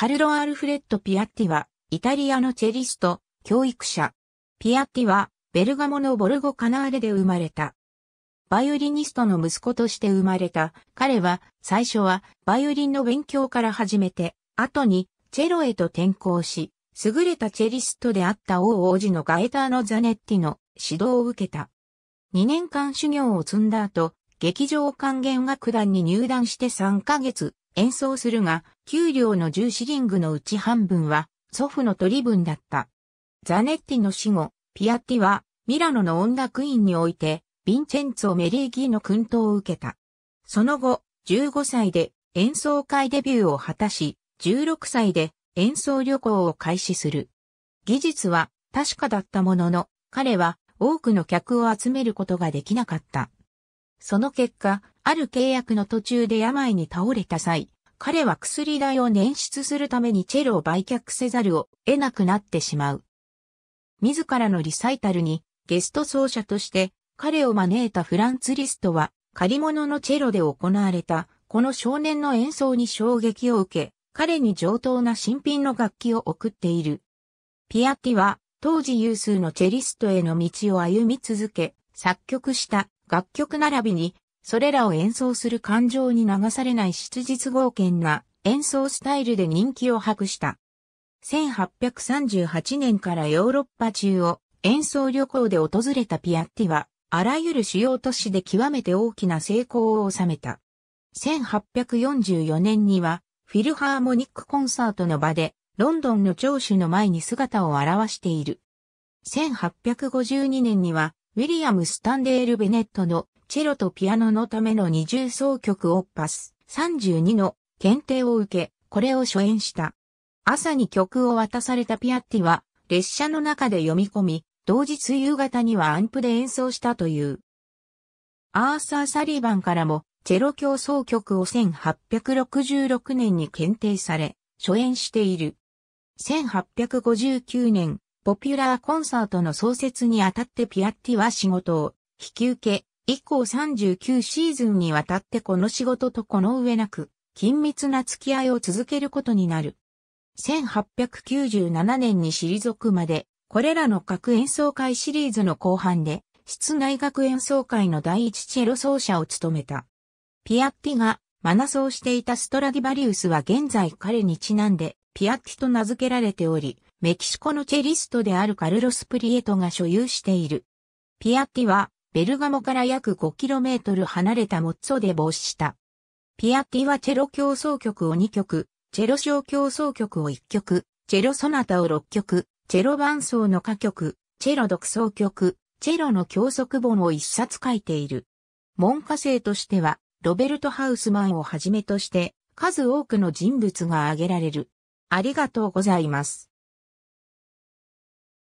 カルロ・アルフレッド・ピアッティは、イタリアのチェリスト、教育者。ピアッティは、ベルガモのボルゴ・カナーレで生まれた。バイオリニストの息子として生まれた、彼は、最初は、バイオリンの勉強から始めて、後に、チェロへと転校し、優れたチェリストであった王王子のガエターのザネッティの指導を受けた。2年間修行を積んだ後、劇場管弦楽団に入団して3ヶ月、演奏するが、給料の10シリングのうち半分は祖父の取り分だった。ザネッティの死後、ピアッティはミラノの音楽院において、ヴィンチェンツォ・メリーギーの訓導を受けた。その後、15歳で演奏会デビューを果たし、16歳で演奏旅行を開始する。技術は確かだったものの、彼は多くの客を集めることができなかった。その結果、ある契約の途中で病に倒れた際、彼は薬代を捻出するためにチェロを売却せざるを得なくなってしまう。自らのリサイタルにゲスト奏者として彼を招いたフランツ・リストは借り物のチェロで行われたこの少年の演奏に衝撃を受け、彼に上等な新品の楽器を送っている。ピアティは当時有数のチェリストへの道を歩み続け、作曲した楽曲並びに、それらを演奏する感情に流されない質実剛健な演奏スタイルで人気を博した。1838年からヨーロッパ中を演奏旅行で訪れたピアッティは、あらゆる主要都市で極めて大きな成功を収めた。1844年には、フィルハーモニックコンサートの場で、ロンドンの聴取の前に姿を現している。1852年には、ウィリアム・スタンデール・ベネットのチェロとピアノのための二重奏曲オッパス32の検定を受け、これを初演した。朝に曲を渡されたピアッティは列車の中で読み込み、同日夕方にはアンプで演奏したという。アーサー・サリバンからもチェロ競奏曲を1866年に検定され、初演している。1859年、ポピュラーコンサートの創設にあたってピアッティは仕事を引き受け、以降39シーズンにわたってこの仕事とこの上なく、緊密な付き合いを続けることになる。1897年に退くまで、これらの各演奏会シリーズの後半で、室内学演奏会の第一チェロ奏者を務めた。ピアッティが、マナ奏していたストラディバリウスは現在彼にちなんで、ピアッティと名付けられており、メキシコのチェリストであるカルロス・プリエトが所有している。ピアティは、ベルガモから約 5km 離れたモッツォで没した。ピアティはチェロ協奏曲を2曲、チェロ小協奏曲を1曲、チェロソナタを6曲、チェロ伴奏の歌曲、チェロ独奏曲、チェロの教則本を1冊書いている。文科生としては、ロベルト・ハウスマンをはじめとして、数多くの人物が挙げられる。ありがとうございます。